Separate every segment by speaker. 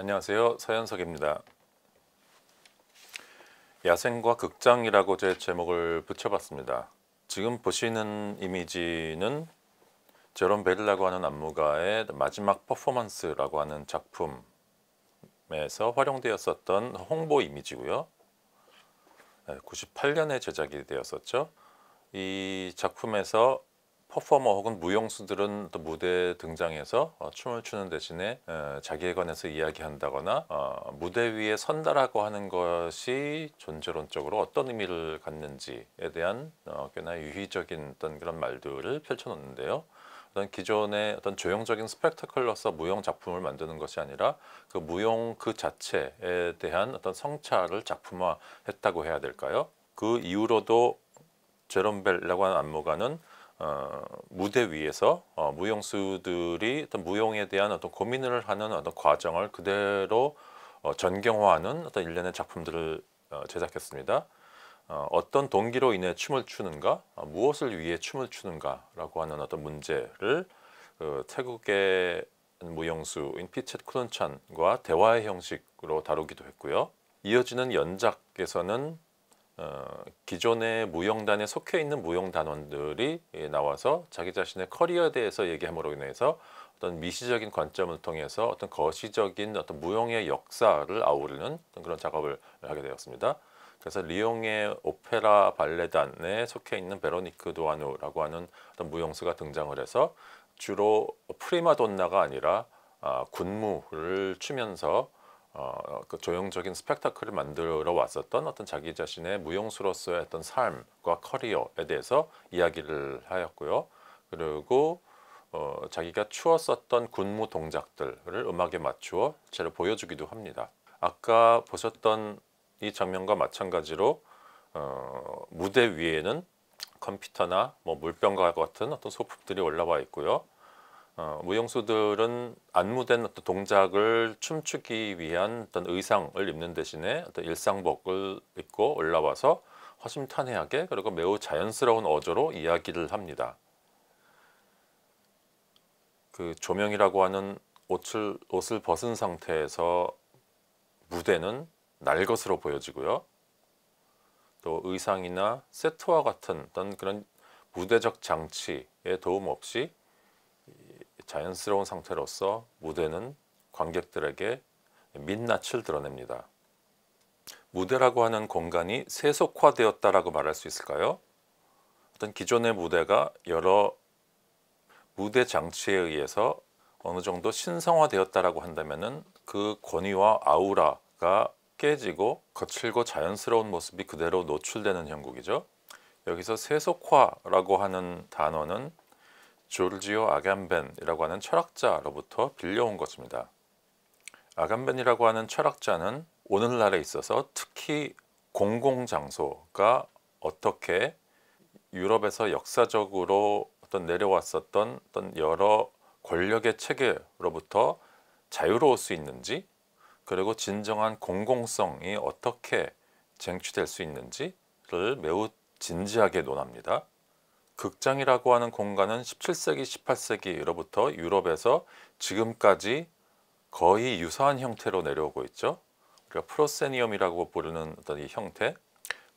Speaker 1: 안녕하세요. 서현석입니다. 야생과 극장이라고 제 제목을 붙여봤습니다. 지금 보시는 이미지는 제롬 베릴라고 하는 안무가의 마지막 퍼포먼스라고 하는 작품에서 활용되었었던 홍보 이미지고요. 98년에 제작이 되었었죠. 이 작품에서 퍼포머 혹은 무용수들은 또 무대에 등장해서 어, 춤을 추는 대신에 어, 자기에 관해서 이야기한다거나 어, 무대 위에 선다라고 하는 것이 존재론적으로 어떤 의미를 갖는지에 대한 어, 꽤나 유희적인 어떤 그런 말들을 펼쳐놓는데요. 어떤 기존의 어떤 조형적인 스펙터클로서 무용 작품을 만드는 것이 아니라 그 무용 그 자체에 대한 어떤 성찰을 작품화했다고 해야 될까요? 그 이후로도 제롬벨라고 하는 안무가는 어, 무대 위에서 어, 무용수들이 어떤 무용에 대한 어떤 고민을 하는 어떤 과정을 그대로 어, 전경화하는 어떤 일련의 작품들을 어, 제작했습니다. 어, 어떤 동기로 인해 춤을 추는가, 어, 무엇을 위해 춤을 추는가라고 하는 어떤 문제를 그 태국의 무용수인 피챗 쿠론찬과 대화의 형식으로 다루기도 했고요. 이어지는 연작에서는 어, 기존의 무용단에 속해 있는 무용단원들이 예, 나와서 자기 자신의 커리어에 대해서 얘기함으로 인해서 어떤 미시적인 관점을 통해서 어떤 거시적인 어떤 무용의 역사를 아우르는 그런 작업을 하게 되었습니다. 그래서 리옹의 오페라 발레단에 속해 있는 베로니크 도아누라고 하는 어떤 무용수가 등장을 해서 주로 프리마돈나가 아니라 아, 군무를 추면서 어, 어, 그 조형적인 스펙타클을 만들어 왔었던 어떤 자기 자신의 무용수로서의 어떤 삶과 커리어에 대해서 이야기를 하였고요. 그리고 어, 자기가 추었었던 군무 동작들을 음악에 맞추어 제로 보여주기도 합니다. 아까 보셨던 이 장면과 마찬가지로 어, 무대 위에는 컴퓨터나 뭐 물병과 같은 어떤 소품들이 올라와 있고요. 어, 무용수들은 안무된 어떤 동작을 춤추기 위한 어떤 의상을 입는 대신에 어떤 일상복을 입고 올라와서 허심탄회하게 그리고 매우 자연스러운 어조로 이야기를 합니다. 그 조명이라고 하는 옷을, 옷을 벗은 상태에서 무대는 날 것으로 보여지고요. 또 의상이나 세트와 같은 어떤 그런 무대적 장치의 도움 없이 자연스러운 상태로서 무대는 관객들에게 민낯을 드러냅니다. 무대라고 하는 공간이 세속화되었다라고 말할 수 있을까요? 어떤 기존의 무대가 여러 무대 장치에 의해서 어느 정도 신성화되었다라고 한다면은 그 권위와 아우라가 깨지고 거칠고 자연스러운 모습이 그대로 노출되는 형국이죠. 여기서 세속화라고 하는 단어는 조르지오 아감벤이라고 하는 철학자로부터 빌려온 것입니다. 아감벤이라고 하는 철학자는 오늘날에 있어서 특히 공공장소가 어떻게 유럽에서 역사적으로 어떤 내려왔었던 어떤 여러 권력의 체계로부터 자유로울 수 있는지 그리고 진정한 공공성이 어떻게 쟁취될 수 있는지를 매우 진지하게 논합니다. 극장이라고 하는 공간은 17세기, 18세기로부터 유럽에서 지금까지 거의 유사한 형태로 내려오고 있죠. 우리가 프로세니엄이라고 부르는 어떤 이 형태,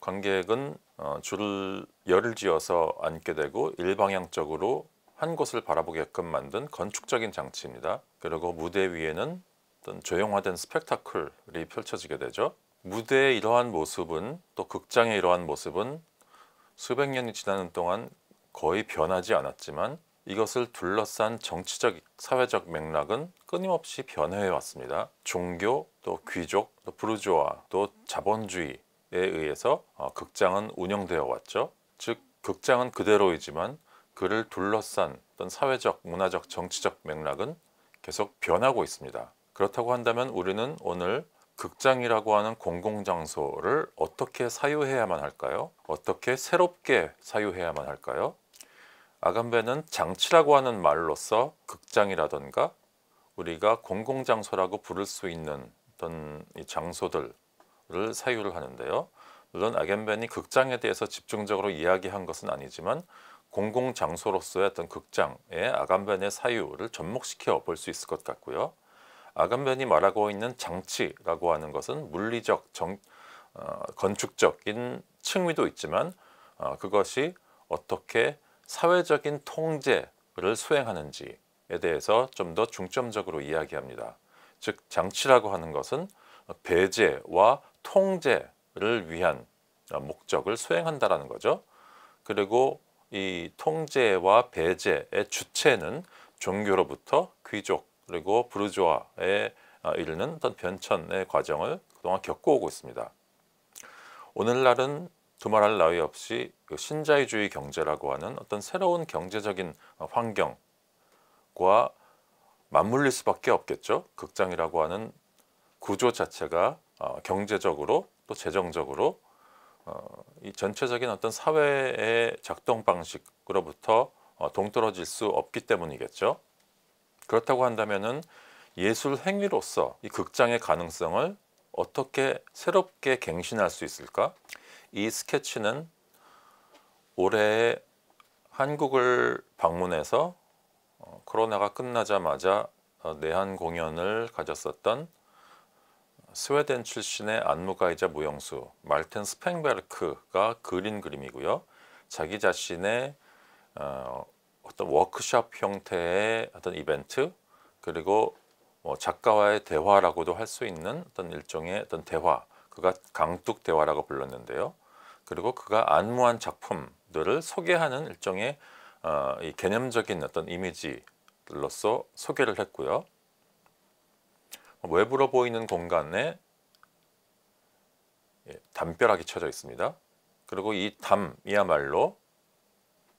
Speaker 1: 관객은 어, 줄을 열을 지어서 앉게 되고 일방향적으로 한 곳을 바라보게끔 만든 건축적인 장치입니다. 그리고 무대 위에는 어떤 조형화된 스펙타클이 펼쳐지게 되죠. 무대의 이러한 모습은 또 극장의 이러한 모습은 수백 년이 지나는 동안 거의 변하지 않았지만 이것을 둘러싼 정치적, 사회적 맥락은 끊임없이 변해해 왔습니다. 종교, 또 귀족, 또 부르주아, 또 자본주의에 의해서 어, 극장은 운영되어 왔죠. 즉 극장은 그대로이지만 그를 둘러싼 어떤 사회적, 문화적, 정치적 맥락은 계속 변하고 있습니다. 그렇다고 한다면 우리는 오늘 극장이라고 하는 공공장소를 어떻게 사유해야만 할까요? 어떻게 새롭게 사유해야만 할까요? 아간베는 장치라고 하는 말로서 극장이라던가 우리가 공공장소라고 부를 수 있는 어떤 이 장소들을 사유를 하는데요. 물론 아겐벤이 극장에 대해서 집중적으로 이야기한 것은 아니지만 공공장소로서의 어떤 극장의 아간벤의 사유를 접목시켜 볼 수 있을 것 같고요. 아간벤이 말하고 있는 장치라고 하는 것은 물리적, 정, 어, 건축적인 층위도 있지만 어, 그것이 어떻게 사회적인 통제를 수행하는지에 대해서 좀 더 중점적으로 이야기합니다. 즉 장치라고 하는 것은 배제와 통제를 위한 목적을 수행한다라는 거죠. 그리고 이 통제와 배제의 주체는 종교로부터 귀족 그리고 부르주아에 아, 이르는 어떤 변천의 과정을 그동안 겪어오고 있습니다. 오늘날은 두말할 나위 없이 그 신자유주의 경제라고 하는 어떤 새로운 경제적인 환경과 맞물릴 수밖에 없겠죠. 극장이라고 하는 구조 자체가 어, 경제적으로 또 재정적으로 어, 이 전체적인 어떤 사회의 작동 방식으로부터 어, 동떨어질 수 없기 때문이겠죠. 그렇다고 한다면은 예술 행위로서 이 극장의 가능성을 어떻게 새롭게 갱신할 수 있을까? 이 스케치는 올해 한국을 방문해서 어, 코로나가 끝나자마자 어, 내한 공연을 가졌었던 스웨덴 출신의 안무가이자 무용수 말텐 스팽베르크가 그린 그림이고요. 자기 자신의 어, 어떤 워크샵 형태의 어떤 이벤트 그리고 뭐 작가와의 대화라고도 할 수 있는 어떤 일종의 어떤 대화 그가 강뚝 대화라고 불렀는데요. 그리고 그가 안무한 작품들을 소개하는 일종의 어, 이 개념적인 어떤 이미지로서 소개를 했고요. 외부로 보이는 공간에 예, 담벼락이 쳐져 있습니다. 그리고 이 담이야말로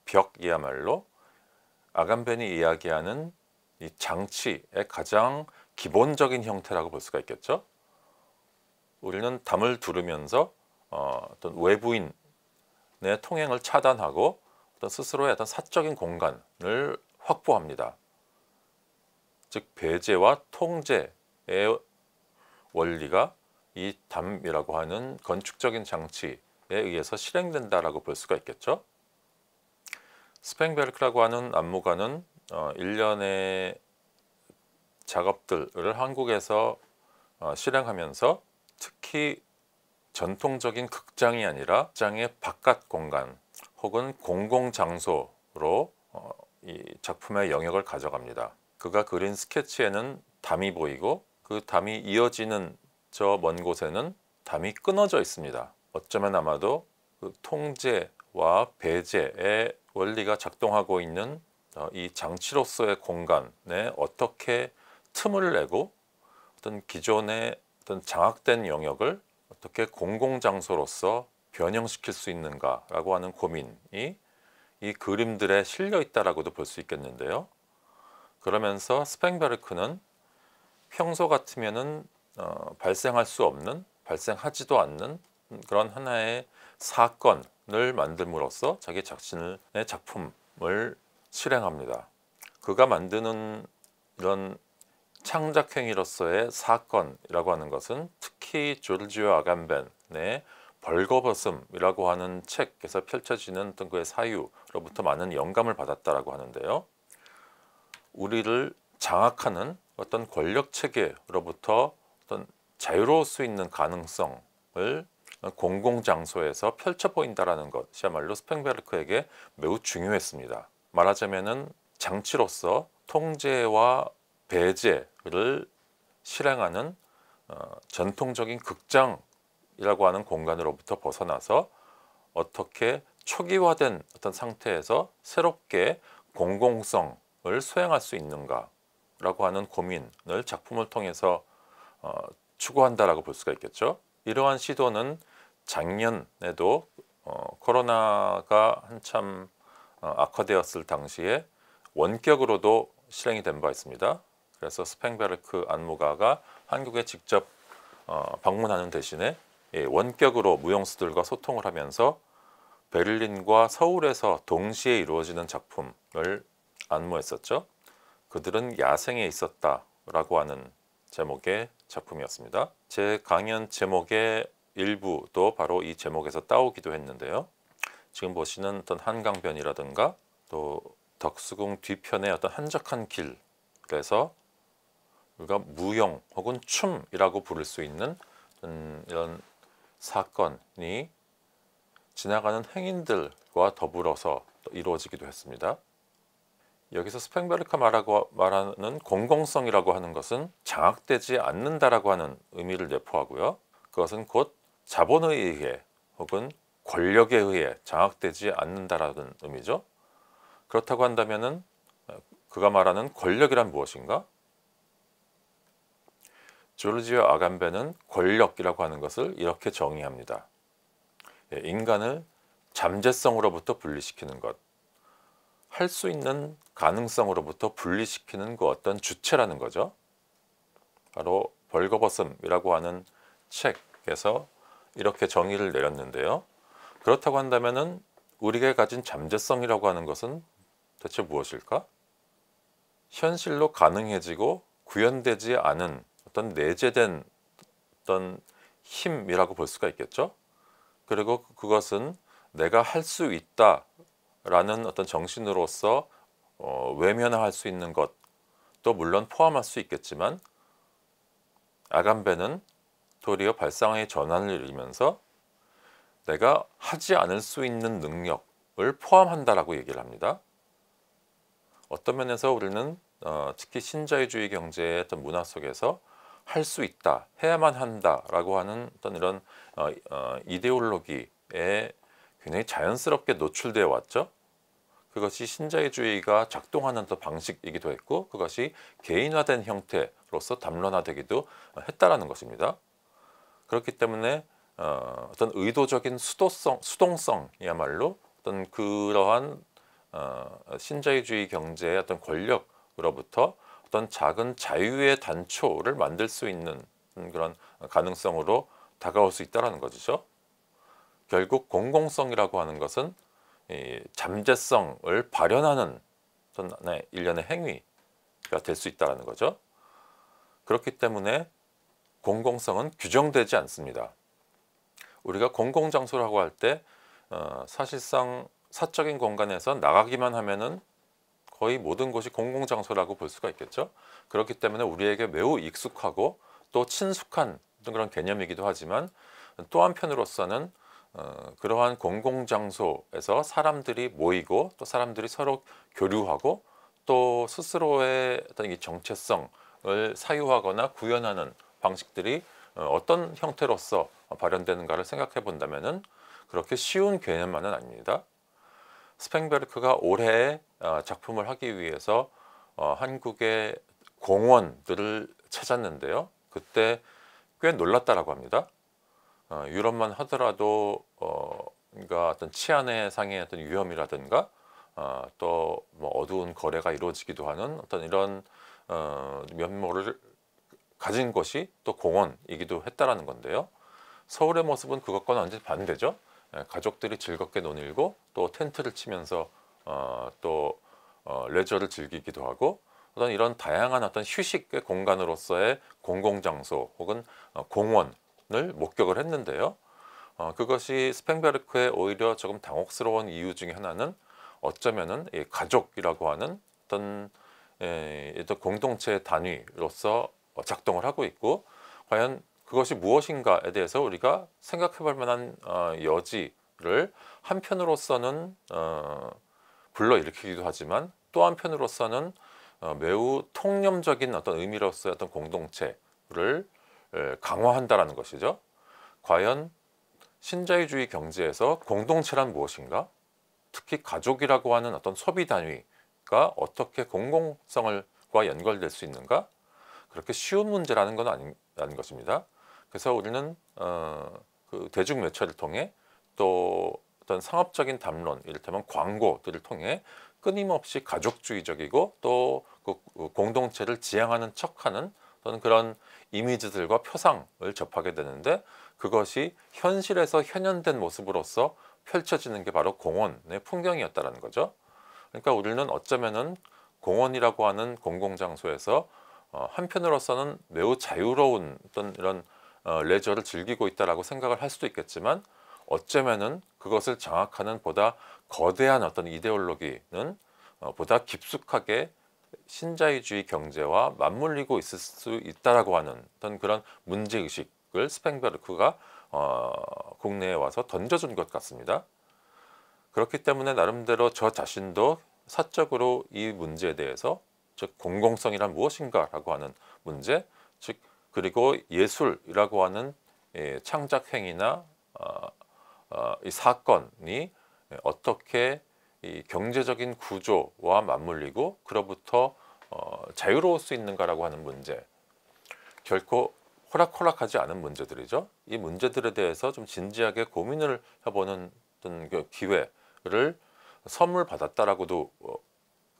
Speaker 1: 벽이야말로 아간벤이 이야기하는 이 장치의 가장 기본적인 형태라고 볼 수가 있겠죠. 우리는 담을 두르면서 어, 어떤 외부인의 통행을 차단하고 어떤 스스로의 어떤 사적인 공간을 확보합니다. 즉 배제와 통제의 원리가 이 담이라고 하는 건축적인 장치에 의해서 실행된다라고 볼 수가 있겠죠. 스팽베르크라고 하는 안무가는 1년의 어, 작업들을 한국에서 어, 실행하면서 특히 전통적인 극장이 아니라 극장의 바깥 공간 혹은 공공 장소로 어, 이 작품의 영역을 가져갑니다. 그가 그린 스케치에는 담이 보이고 그 담이 이어지는 저 먼 곳에는 담이 끊어져 있습니다. 어쩌면 아마도 그 통제와 배제의 원리가 작동하고 있는 어, 이 장치로서의 공간에 어떻게 틈을 내고 어떤 기존의 어떤 장악된 영역을 어떻게 공공장소로서 변형시킬 수 있는가라고 하는 고민이 이 그림들에 실려 있다라고도 볼 수 있겠는데요. 그러면서 스팽베르크는 평소 같으면 어, 발생할 수 없는 발생하지도 않는 그런 하나의 사건을 만듦으로써 자기 자신의 작품을 실행합니다. 그가 만드는 이런 창작행위로서의 사건이라고 하는 것은 특히 조르지오 아간벤의 벌거벗음이라고 하는 책에서 펼쳐지는 어떤 그의 사유로부터 많은 영감을 받았다라고 하는데요. 우리를 장악하는 어떤 권력 체계로부터 어떤 자유로울 수 있는 가능성을 공공 장소에서 펼쳐 보인다라는 것이야말로 스팽베르크에게 매우 중요했습니다. 말하자면 장치로서 통제와 배제 를 실행하는 어, 전통적인 극장이라고 하는 공간으로부터 벗어나서 어떻게 초기화된 어떤 상태에서 새롭게 공공성을 수행할 수 있는가라고 하는 고민을 작품을 통해서 어, 추구한다라고 볼 수가 있겠죠. 이러한 시도는 작년에도 어, 코로나가 한참 어, 악화되었을 당시에 원격으로도 실행이 된 바 있습니다. 그래서 스팽베르크 안무가가 한국에 직접 어, 방문하는 대신에 예, 원격으로 무용수들과 소통을 하면서 베를린과 서울에서 동시에 이루어지는 작품을 안무했었죠. 그들은 야생에 있었다라고 하는 제목의 작품이었습니다. 제 강연 제목의 일부도 바로 이 제목에서 따오기도 했는데요. 지금 보시는 어떤 한강변이라든가 또 덕수궁 뒤편의 어떤 한적한 길 그래서 우리가 그러니까 무용 혹은 춤이라고 부를 수 있는 음, 이런 사건이 지나가는 행인들과 더불어서 이루어지기도 했습니다. 여기서 스팽베르카 말하고 말하는 공공성이라고 하는 것은 장악되지 않는다라고 하는 의미를 내포하고요. 그것은 곧 자본에 의해 혹은 권력에 의해 장악되지 않는다라는 의미죠. 그렇다고 한다면은 어, 그가 말하는 권력이란 무엇인가? 조르지오 아간베는 권력이라고 하는 것을 이렇게 정의합니다. 예, 인간을 잠재성으로부터 분리시키는 것, 할 수 있는 가능성으로부터 분리시키는 그 어떤 주체라는 거죠. 바로 벌거벗음이라고 하는 책에서 이렇게 정의를 내렸는데요. 그렇다고 한다면 우리가 가진 잠재성이라고 하는 것은 대체 무엇일까? 현실로 가능해지고 구현되지 않은 어떤 내재된 어떤 힘이라고 볼 수가 있겠죠. 그리고 그것은 내가 할 수 있다라는 어떤 정신으로서 어, 외면할 수 있는 것도 물론 포함할 수 있겠지만 아간베는 도리어 발상의 전환을 이루면서 내가 하지 않을 수 있는 능력을 포함한다라고 얘기를 합니다. 어떤 면에서 우리는 어, 특히 신자유주의 경제의 어떤 문화 속에서 할수 있다, 해야만 한다라고 하는 어떤 이런 어, 어, 이데올로기에 굉장히 자연스럽게 노출되어 왔죠. 그것이 신자유주의가 작동하는 또 방식이기도 했고 그것이 개인화된 형태로서 담론화되기도 했다라는 것입니다. 그렇기 때문에 어, 어떤 의도적인 수도성, 수동성이야말로 어떤 그러한 어, 신자유주의 경제의 어떤 권력으로부터 어떤 작은 자유의 단초를 만들 수 있는 그런 가능성으로 다가올 수 있다는 것이죠. 결국 공공성이라고 하는 것은 잠재성을 발현하는 일련의 행위가 될 수 있다는 거죠. 그렇기 때문에 공공성은 규정되지 않습니다. 우리가 공공장소라고 할때 어, 사실상 사적인 공간에서 나가기만 하면은 거의 모든 곳이 공공장소라고 볼 수가 있겠죠. 그렇기 때문에 우리에게 매우 익숙하고 또 친숙한 그런 개념이기도 하지만 또 한편으로서는 어, 그러한 공공장소에서 사람들이 모이고 또 사람들이 서로 교류하고 또 스스로의 어떤 이 정체성을 사유하거나 구현하는 방식들이 어, 어떤 형태로서 발현되는가를 생각해 본다면 그렇게 쉬운 개념만은 아닙니다. 스팽베르크가 올해 어, 작품을 하기 위해서 어, 한국의 공원들을 찾았는데요. 그때 꽤 놀랐다라고 합니다. 어, 유럽만 하더라도 그러니까 어떤 치안의 상의 어떤 위험이라든가 또뭐 어두운 거래가 이루어지기도 하는 어떤 이런 면모를 가진 것이 또 공원이기도 했다라는 건데요. 서울의 모습은 그것과는 완전히 반대죠. 예, 가족들이 즐겁게 논일고 또 텐트를 치면서 어, 또 어, 레저를 즐기기도 하고 어떤 이런 다양한 어떤 휴식의 공간으로서의 공공장소 혹은 어, 공원을 목격을 했는데요. 어, 그것이 스팽베르크의 오히려 조금 당혹스러운 이유 중에 하나는 어쩌면은 이 가족이라고 하는 어떤 에, 예, 공동체 단위로서 작동을 하고 있고 과연 그것이 무엇인가에 대해서 우리가 생각해 볼 만한 어, 여지를 한편으로서는 어, 불러일으키기도 하지만 또 한편으로서는 어, 매우 통념적인 어떤 의미로서의 어떤 공동체를 강화한다라는 것이죠. 과연 신자유주의 경제에서 공동체란 무엇인가? 특히 가족이라고 하는 어떤 소비 단위가 어떻게 공공성과 연결될 수 있는가? 그렇게 쉬운 문제라는 건아니 것입니다. 그래서 우리는 어, 그 대중 매체를 통해 또 어떤 상업적인 담론, 이를테면 광고들을 통해 끊임없이 가족주의적이고 또그 그 공동체를 지향하는 척하는 또는 그런 이미지들과 표상을 접하게 되는데 그것이 현실에서 현현된 모습으로서 펼쳐지는 게 바로 공원의 풍경이었다는 거죠. 그러니까 우리는 어쩌면은 공원이라고 하는 공공장소에서 어, 한편으로서는 매우 자유로운 어떤 이런 어, 레저를 즐기고 있다라고 생각을 할 수도 있겠지만 어쩌면은 그것을 장악하는 보다 거대한 어떤 이데올로기는 어, 보다 깊숙하게 신자유주의 경제와 맞물리고 있을 수 있다라고 하는 어떤 그런 문제 의식을 스팽베르크가 어, 국내에 와서 던져준 것 같습니다. 그렇기 때문에 나름대로 저 자신도 사적으로 이 문제에 대해서 즉 공공성이란 무엇인가라고 하는 문제 그리고 예술이라고 하는 예, 창작 행위나 아, 아, 사건이 어떻게 경제적인 구조와 맞물리고 그로부터 어, 자유로울 수 있는가라고 하는 문제 결코 호락호락하지 않은 문제들이죠. 이 문제들에 대해서 좀 진지하게 고민을 해보는 기회를 선물 받았다라고도 어,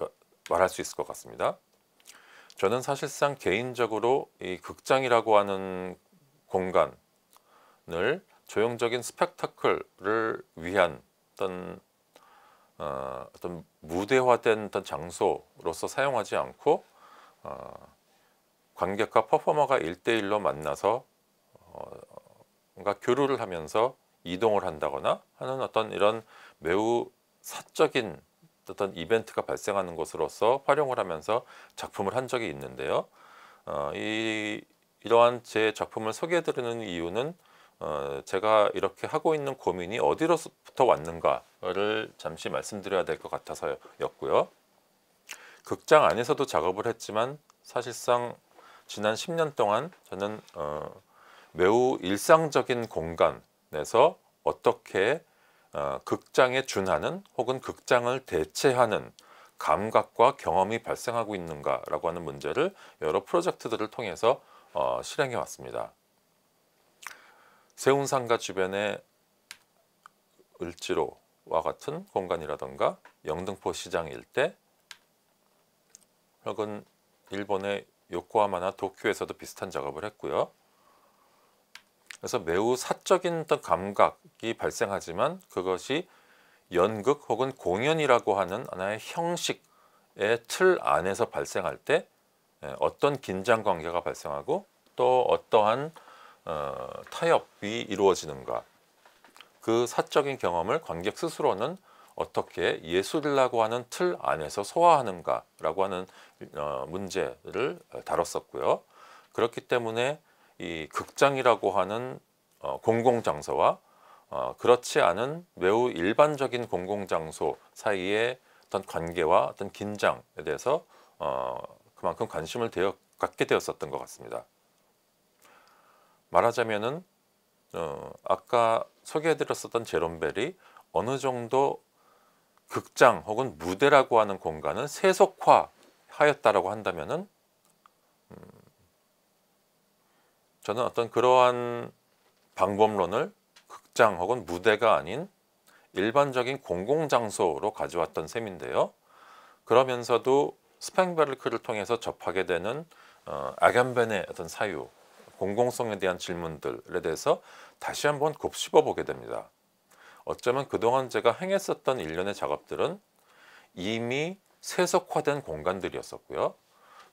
Speaker 1: 어, 말할 수 있을 것 같습니다. 저는 사실상 개인적으로 이 극장이라고 하는 공간을 조형적인 스펙타클을 위한 어떤 어, 어떤 무대화된 어떤 장소로서 사용하지 않고 어, 관객과 퍼포머가 일대일로 만나서 어, 뭔가 교류를 하면서 이동을 한다거나 하는 어떤 이런 매우 사적인 어떤 이벤트가 발생하는 것으로서 활용을 하면서 작품을 한 적이 있는데요. 어, 이, 이러한 제 작품을 소개해드리는 이유는 어, 제가 이렇게 하고 있는 고민이 어디로부터 왔는가를 잠시 말씀드려야 될 것 같아서였고요. 극장 안에서도 작업을 했지만 사실상 지난 10년 동안 저는 어, 매우 일상적인 공간에서 어떻게 어, 극장에 준하는 혹은 극장을 대체하는 감각과 경험이 발생하고 있는가라고 하는 문제를 여러 프로젝트들을 통해서 어, 실행해 왔습니다. 세운상가 주변의 을지로와 같은 공간이라던가 영등포 시장 일대 혹은 일본의 요코하마나 도쿄에서도 비슷한 작업을 했고요. 그래서 매우 사적인 어떤 감각이 발생하지만 그것이 연극 혹은 공연이라고 하는 하나의 형식의 틀 안에서 발생할 때 예, 어떤 긴장 관계가 발생하고 또 어떠한 어, 타협이 이루어지는가 그 사적인 경험을 관객 스스로는 어떻게 예술이라고 하는 틀 안에서 소화하는가라고 하는 어, 문제를 다뤘었고요. 그렇기 때문에 이 극장이라고 하는 어, 공공장소와 어, 그렇지 않은 매우 일반적인 공공장소 사이의 어떤 관계와 어떤 긴장에 대해서 어, 그만큼 관심을 되어, 갖게 되었었던 것 같습니다. 말하자면은 어, 아까 소개해드렸었던 제롬벨이 어느 정도 극장 혹은 무대라고 하는 공간은 세속화하였다라고 한다면은 음, 저는 어떤 그러한 방법론을 극장 혹은 무대가 아닌 일반적인 공공장소로 가져왔던 셈인데요. 그러면서도 스팽베르크를 통해서 접하게 되는 어, 아겐벤의 어떤 사유, 공공성에 대한 질문들에 대해서 다시 한번 곱씹어 보게 됩니다. 어쩌면 그동안 제가 행했었던 일련의 작업들은 이미 세속화된 공간들이었었고요.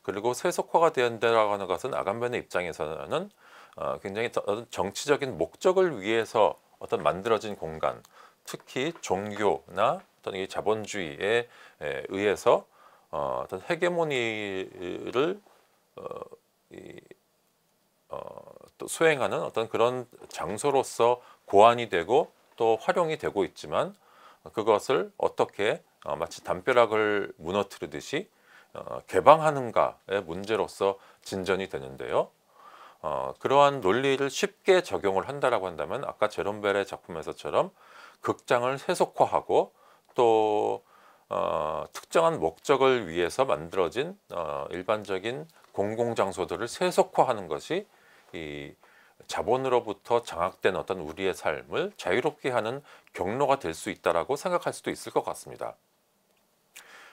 Speaker 1: 그리고 세속화가 된다라고 하는 것은 아간변의 입장에서는 어, 굉장히 어떤 정치적인 목적을 위해서 어떤 만들어진 공간, 특히 종교나 어떤 이 자본주의에 의해서 어, 어떤 헤게모니를 어, 이, 어, 또 수행하는 어떤 그런 장소로서 고안이 되고 또 활용이 되고 있지만 그것을 어떻게 어, 마치 담벼락을 무너뜨리듯이 어, 개방하는가의 문제로서 진전이 되는데요. 어, 그러한 논리를 쉽게 적용을 한다라고 한다면 아까 제롬벨의 작품에서처럼 극장을 세속화하고 또 어, 특정한 목적을 위해서 만들어진 어, 일반적인 공공장소들을 세속화하는 것이 이 자본으로부터 장악된 어떤 우리의 삶을 자유롭게 하는 경로가 될 수있다라 생각할 수도 있을 것 같습니다.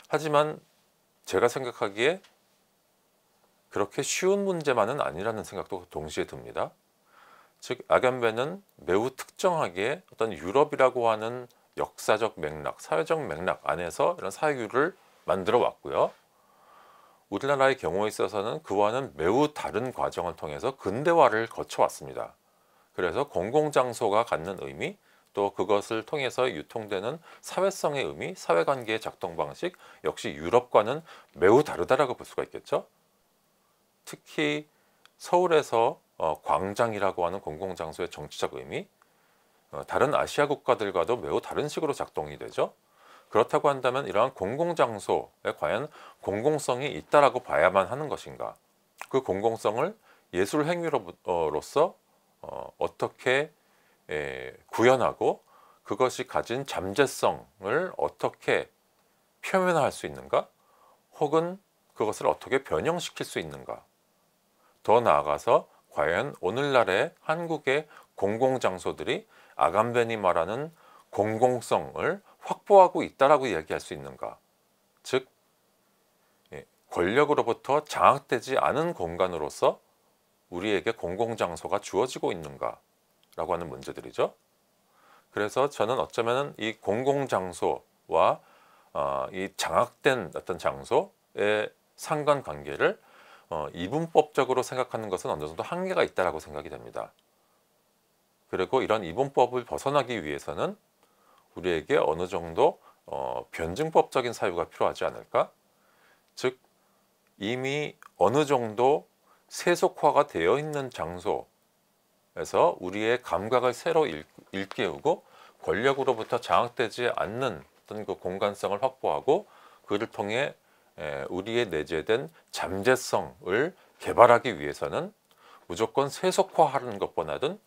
Speaker 1: 하지만 제가 생각하기에 그렇게 쉬운 문제만은 아니라는 생각도 동시에 듭니다. 즉 아겐베는 매우 특정하게 어떤 유럽이라고 하는 역사적 맥락, 사회적 맥락 안에서 이런 사유를 만들어 왔고요. 우리나라의 경우에 있어서는 그와는 매우 다른 과정을 통해서 근대화를 거쳐왔습니다. 그래서 공공장소가 갖는 의미, 또 그것을 통해서 유통되는 사회성의 의미, 사회관계의 작동 방식 역시 유럽과는 매우 다르다라고 볼 수가 있겠죠. 특히 서울에서 어, 광장이라고 하는 공공장소의 정치적 의미, 어, 다른 아시아 국가들과도 매우 다른 식으로 작동이 되죠. 그렇다고 한다면 이러한 공공장소에 과연 공공성이 있다라고 봐야만 하는 것인가? 그 공공성을 예술 행위로서 어, 어, 어떻게 예, 구현하고 그것이 가진 잠재성을 어떻게 표면화할 수 있는가 혹은 그것을 어떻게 변형시킬 수 있는가 더 나아가서 과연 오늘날의 한국의 공공장소들이 아감벤이 말하는 공공성을 확보하고 있다라고 이야기할 수 있는가 즉 예, 권력으로부터 장악되지 않은 공간으로서 우리에게 공공장소가 주어지고 있는가 라고 하는 문제들이죠. 그래서 저는 어쩌면 이 공공장소와 어, 이 장악된 어떤 장소의 상관관계를 어, 이분법적으로 생각하는 것은 어느 정도 한계가 있다고 생각이 됩니다. 그리고 이런 이분법을 벗어나기 위해서는 우리에게 어느 정도 어, 변증법적인 사유가 필요하지 않을까? 즉 이미 어느 정도 세속화가 되어 있는 장소 그래서 우리의 감각을 새로 일, 깨우고 권력으로부터 장악되지 않는 어떤 그 공간성을 확보하고 그를 통해 우리의 내재된 잠재성을 개발하기 위해서는 무조건 세속화하는 것보다는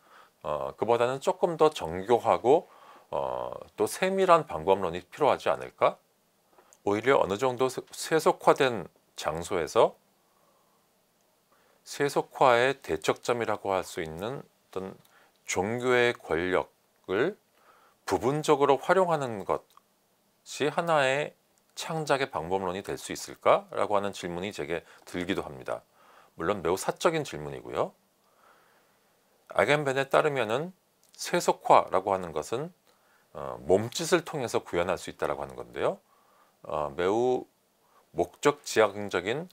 Speaker 1: 어, 그보다는 조금 더 정교하고 어, 또 세밀한 방법론이 필요하지 않을까? 오히려 어느 정도 세속화된 장소에서 세속화의 대척점이라고 할 수 있는 어떤 종교의 권력을 부분적으로 활용하는 것이 하나의 창작의 방법론이 될 수 있을까라고 하는 질문이 제게 들기도 합니다. 물론 매우 사적인 질문이고요. 아겐벤에 따르면은 세속화라고 하는 것은 어, 몸짓을 통해서 구현할 수 있다라고 하는 건데요. 어, 매우 목적지향적인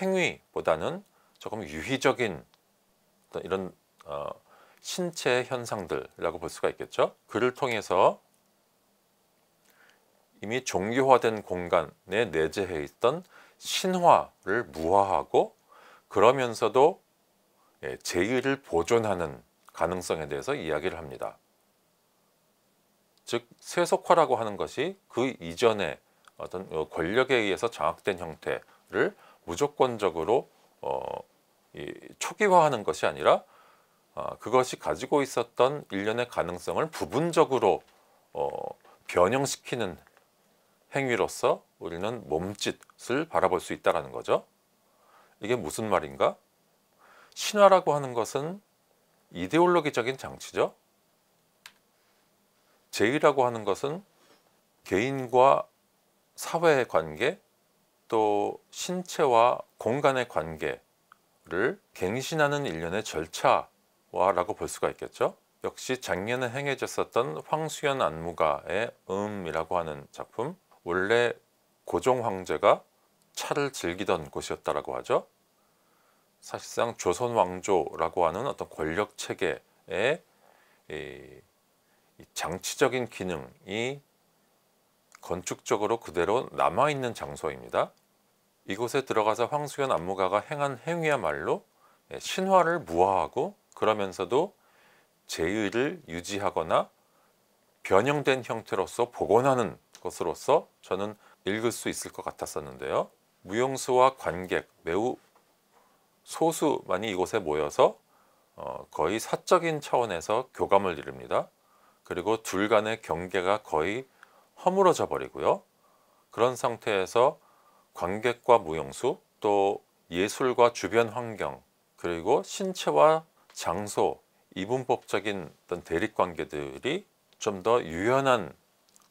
Speaker 1: 행위보다는 조금 유희적인 이런 어, 신체 현상들이라고 볼 수가 있겠죠. 그를 통해서 이미 종교화된 공간에 내재해 있던 신화를 무화하고 그러면서도 예, 제의를 보존하는 가능성에 대해서 이야기를 합니다. 즉 세속화라고 하는 것이 그 이전의 어떤 권력에 의해서 장악된 형태를 무조건적으로 어, 초기화하는 것이 아니라 아, 그것이 가지고 있었던 일련의 가능성을 부분적으로 어, 변형시키는 행위로서 우리는 몸짓을 바라볼 수 있다는 거죠. 이게 무슨 말인가? 신화라고 하는 것은 이데올로기적인 장치죠. 제의라고 하는 것은 개인과 사회의 관계 또 신체와 공간의 관계를 갱신하는 일련의 절차 와 라고 볼 수가 있겠죠. 역시 작년에 행해졌었던 황수연 안무가의 음이라고 하는 작품 원래 고종 황제가 차를 즐기던 곳이었다라고 하죠. 사실상 조선 왕조라고 하는 어떤 권력 체계의 장치적인 기능이 건축적으로 그대로 남아있는 장소입니다. 이곳에 들어가서 황수연 안무가가 행한 행위야말로 예, 신화를 무화하고 그러면서도 제의를 유지하거나 변형된 형태로서 복원하는 것으로서 저는 읽을 수 있을 것 같았었는데요. 무용수와 관객 매우 소수만이 이곳에 모여서 어, 거의 사적인 차원에서 교감을 이룹니다. 그리고 둘 간의 경계가 거의 허물어져 버리고요. 그런 상태에서 관객과 무용수 또 예술과 주변 환경 그리고 신체와 장소, 이분법적인 어떤 대립관계들이 좀 더 유연한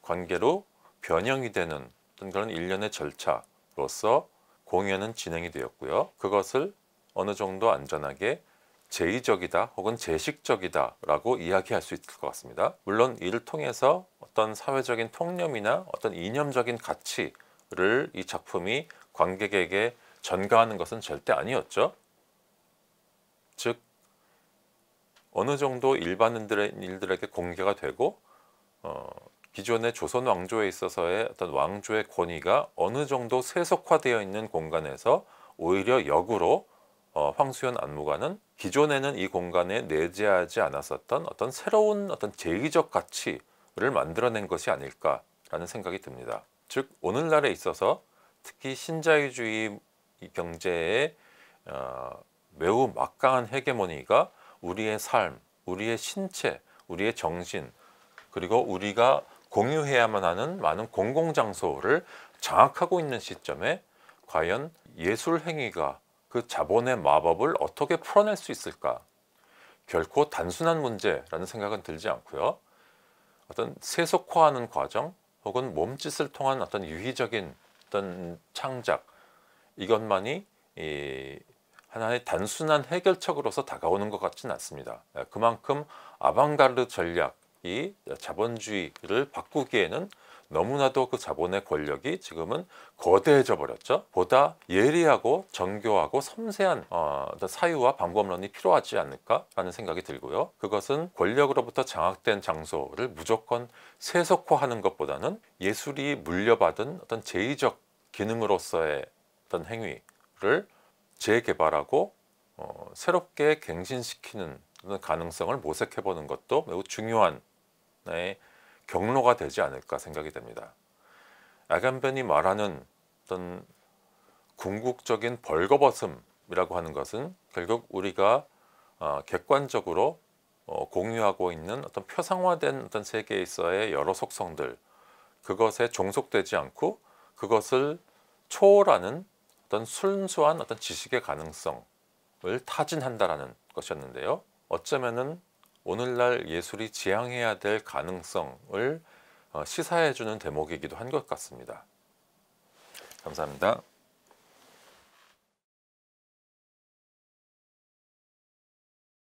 Speaker 1: 관계로 변형이 되는 그런 일련의 절차로서 공연은 진행이 되었고요. 그것을 어느 정도 안전하게 제의적이다 혹은 제식적이다 라고 이야기할 수 있을 것 같습니다. 물론 이를 통해서 어떤 사회적인 통념이나 어떤 이념적인 가치를 이 작품이 관객에게 전가하는 것은 절대 아니었죠. 즉 어느 정도 일반인들에게 공개가 되고 어, 기존의 조선 왕조에 있어서의 어떤 왕조의 권위가 어느 정도 세속화되어 있는 공간에서 오히려 역으로 어, 황수연 안무가는 기존에는 이 공간에 내재하지 않았었던 어떤 새로운 어떤 제의적 가치를 만들어낸 것이 아닐까라는 생각이 듭니다. 즉 오늘날에 있어서 특히 신자유주의 경제에 어, 매우 막강한 헤게모니가 우리의 삶, 우리의 신체, 우리의 정신 그리고 우리가 공유해야만 하는 많은 공공장소를 장악하고 있는 시점에 과연 예술 행위가 그 자본의 마법을 어떻게 풀어낼 수 있을까? 결코 단순한 문제라는 생각은 들지 않고요. 어떤 세속화하는 과정 혹은 몸짓을 통한 어떤 유희적인 어떤 창작 이것만이 이 하나의 단순한 해결책으로서 다가오는 것 같지는 않습니다. 네, 그만큼 아방가르 전략이 자본주의를 바꾸기에는 너무나도 그 자본의 권력이 지금은 거대해져 버렸죠. 보다 예리하고 정교하고 섬세한 어, 사유와 방법론이 필요하지 않을까라는 생각이 들고요. 그것은 권력으로부터 장악된 장소를 무조건 세속화하는 것보다는 예술이 물려받은 어떤 제의적 기능으로서의 어떤 행위를 재개발하고 어, 새롭게 갱신시키는 가능성을 모색해보는 것도 매우 중요한 나의 네, 경로가 되지 않을까 생각이 됩니다. 야간변이 말하는 어떤 궁극적인 벌거벗음이라고 하는 것은 결국 우리가 어, 객관적으로 어, 공유하고 있는 어떤 표상화된 어떤 세계에 있의 여러 속성들 그것에 종속되지 않고 그것을 초월하는 어떤 순수한 어떤 지식의 가능성을 타진한다라는 것이었는데요. 어쩌면은 오늘날 예술이 지향해야 될 가능성을 어, 시사해주는 대목이기도 한 것 같습니다. 감사합니다.